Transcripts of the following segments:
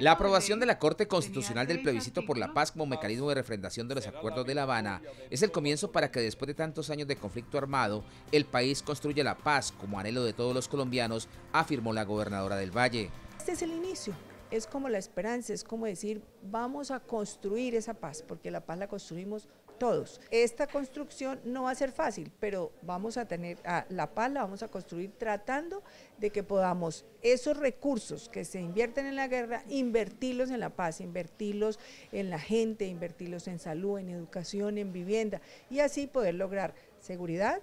La aprobación de la Corte Constitucional del plebiscito por la paz como mecanismo de refrendación de los acuerdos de La Habana es el comienzo para que después de tantos años de conflicto armado, el país construya la paz como anhelo de todos los colombianos, afirmó la gobernadora del Valle. Este es el inicio es como la esperanza, es como decir, vamos a construir esa paz, porque la paz la construimos todos. Esta construcción no va a ser fácil, pero vamos a tener a ah, la paz, la vamos a construir tratando de que podamos esos recursos que se invierten en la guerra, invertirlos en la paz, invertirlos en la gente, invertirlos en salud, en educación, en vivienda, y así poder lograr seguridad,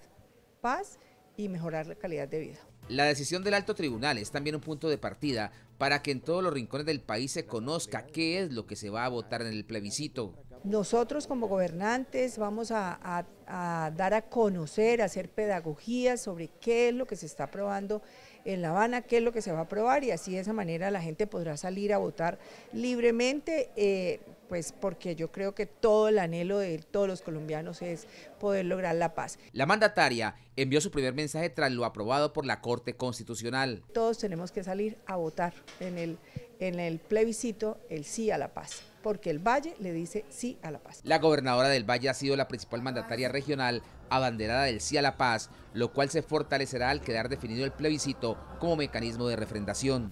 paz y mejorar la calidad de vida. La decisión del alto tribunal es también un punto de partida para que en todos los rincones del país se conozca qué es lo que se va a votar en el plebiscito. Nosotros como gobernantes vamos a, dar a conocer, a hacer pedagogía sobre qué es lo que se está aprobando en La Habana, qué es lo que se va a aprobar y así de esa manera la gente podrá salir a votar libremente, eh, pues porque yo creo que todo el anhelo de todos los colombianos es poder lograr la paz. La mandataria envió su primer mensaje tras lo aprobado por la Corte Constitucional. Todos tenemos que salir a votar en el plebiscito el sí a la paz porque el Valle le dice sí a la paz. La gobernadora del Valle ha sido la principal mandataria regional abanderada del sí a la paz, lo cual se fortalecerá al quedar definido el plebiscito como mecanismo de refrendación.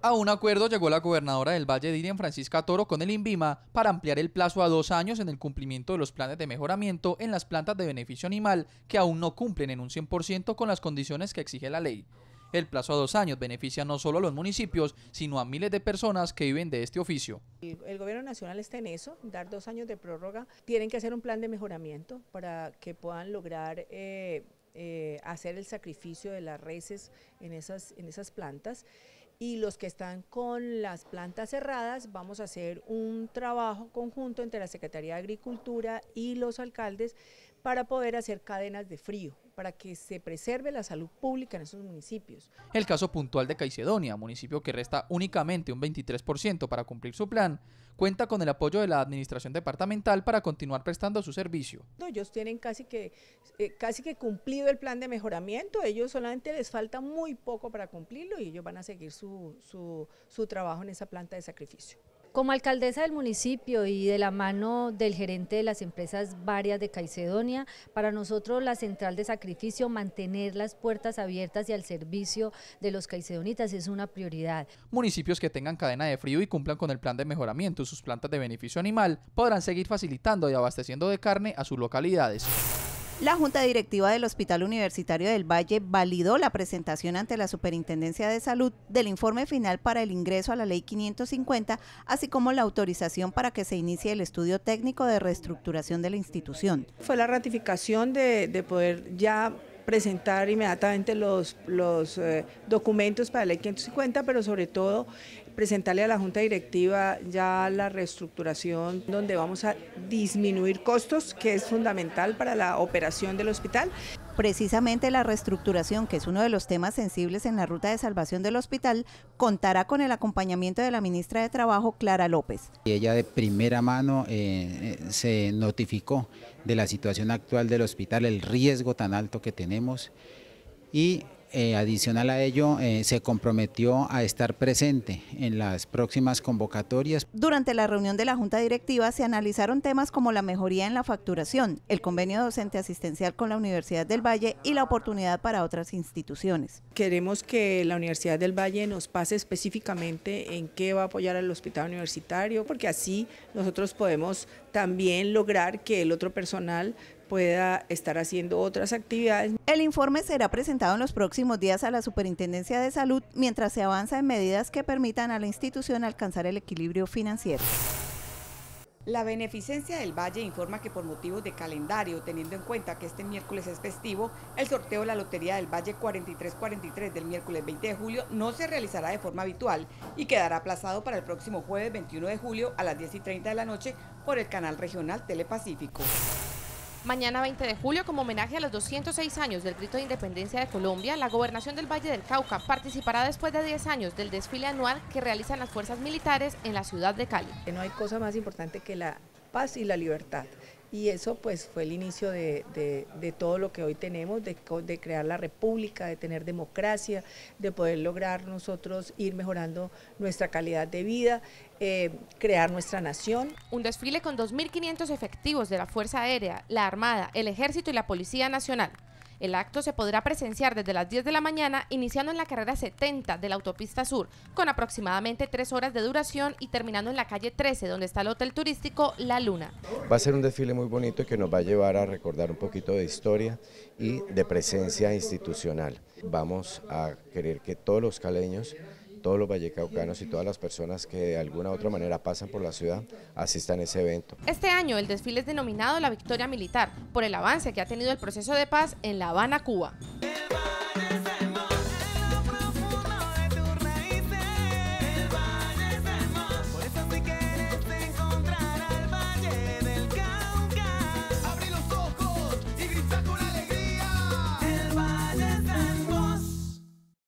A un acuerdo llegó la gobernadora del Valle de Francisca Toro con el INVIMA para ampliar el plazo a dos años en el cumplimiento de los planes de mejoramiento en las plantas de beneficio animal que aún no cumplen en un 100% con las condiciones que exige la ley. El plazo a dos años beneficia no solo a los municipios, sino a miles de personas que viven de este oficio. El gobierno nacional está en eso, dar dos años de prórroga. Tienen que hacer un plan de mejoramiento para que puedan lograr... Eh, eh, hacer el sacrificio de las reces en esas, en esas plantas y los que están con las plantas cerradas, vamos a hacer un trabajo conjunto entre la Secretaría de Agricultura y los alcaldes para poder hacer cadenas de frío para que se preserve la salud pública en esos municipios. El caso puntual de Caicedonia, municipio que resta únicamente un 23% para cumplir su plan, cuenta con el apoyo de la administración departamental para continuar prestando su servicio. Ellos tienen casi que, eh, casi que cumplido el plan de mejoramiento, ellos solamente les falta muy poco para cumplirlo y ellos van a seguir su trabajo en esa planta de sacrificio. Como alcaldesa del municipio y de la mano del gerente de las empresas varias de Caicedonia, para nosotros la central de sacrificio, mantener las puertas abiertas y al servicio de los caicedonitas es una prioridad. Municipios que tengan cadena de frío y cumplan con el plan de mejoramiento de sus plantas de beneficio animal podrán seguir facilitando y abasteciendo de carne a sus localidades. La Junta Directiva del Hospital Universitario del Valle validó la presentación ante la Superintendencia de Salud del informe final para el ingreso a la Ley 550, así como la autorización para que se inicie el estudio técnico de reestructuración de la institución. Fue la ratificación de, poder ya presentar inmediatamente los, los eh, documentos para la ley 550, pero sobre todo presentarle a la Junta Directiva ya la reestructuración donde vamos a disminuir costos, que es fundamental para la operación del hospital. Precisamente la reestructuración, que es uno de los temas sensibles en la ruta de salvación del hospital, contará con el acompañamiento de la ministra de Trabajo, Clara López. Ella de primera mano eh, eh, se notificó de la situación actual del hospital, el riesgo tan alto que tenemos y eh, adicional a ello, eh, se comprometió a estar presente en las próximas convocatorias. Durante la reunión de la Junta Directiva se analizaron temas como la mejoría en la facturación, el convenio docente asistencial con la Universidad del Valle y la oportunidad para otras instituciones. Queremos que la Universidad del Valle nos pase específicamente en qué va a apoyar al hospital universitario, porque así nosotros podemos también lograr que el otro personal pueda estar haciendo otras actividades. El informe será presentado en los próximos días a la Superintendencia de Salud mientras se avanza en medidas que permitan a la institución alcanzar el equilibrio financiero. La Beneficencia del Valle informa que por motivos de calendario, teniendo en cuenta que este miércoles es festivo, el sorteo de la Lotería del Valle 4343 del miércoles 20 de julio no se realizará de forma habitual y quedará aplazado para el próximo jueves 21 de julio a las 10 y 30 de la noche por el canal regional Telepacífico. Mañana 20 de julio, como homenaje a los 206 años del grito de independencia de Colombia, la Gobernación del Valle del Cauca participará después de 10 años del desfile anual que realizan las fuerzas militares en la ciudad de Cali. No hay cosa más importante que la paz y la libertad. Y eso pues fue el inicio de, todo lo que hoy tenemos, de, crear la república, de tener democracia, de poder lograr nosotros ir mejorando nuestra calidad de vida, eh, crear nuestra nación. Un desfile con 2.500 efectivos de la Fuerza Aérea, la Armada, el Ejército y la Policía Nacional el acto se podrá presenciar desde las 10 de la mañana, iniciando en la carrera 70 de la autopista sur, con aproximadamente tres horas de duración y terminando en la calle 13, donde está el hotel turístico La Luna. Va a ser un desfile muy bonito que nos va a llevar a recordar un poquito de historia y de presencia institucional. Vamos a querer que todos los caleños todos los vallecaucanos y todas las personas que de alguna u otra manera pasan por la ciudad asistan a ese evento. Este año el desfile es denominado la victoria militar por el avance que ha tenido el proceso de paz en La Habana, Cuba.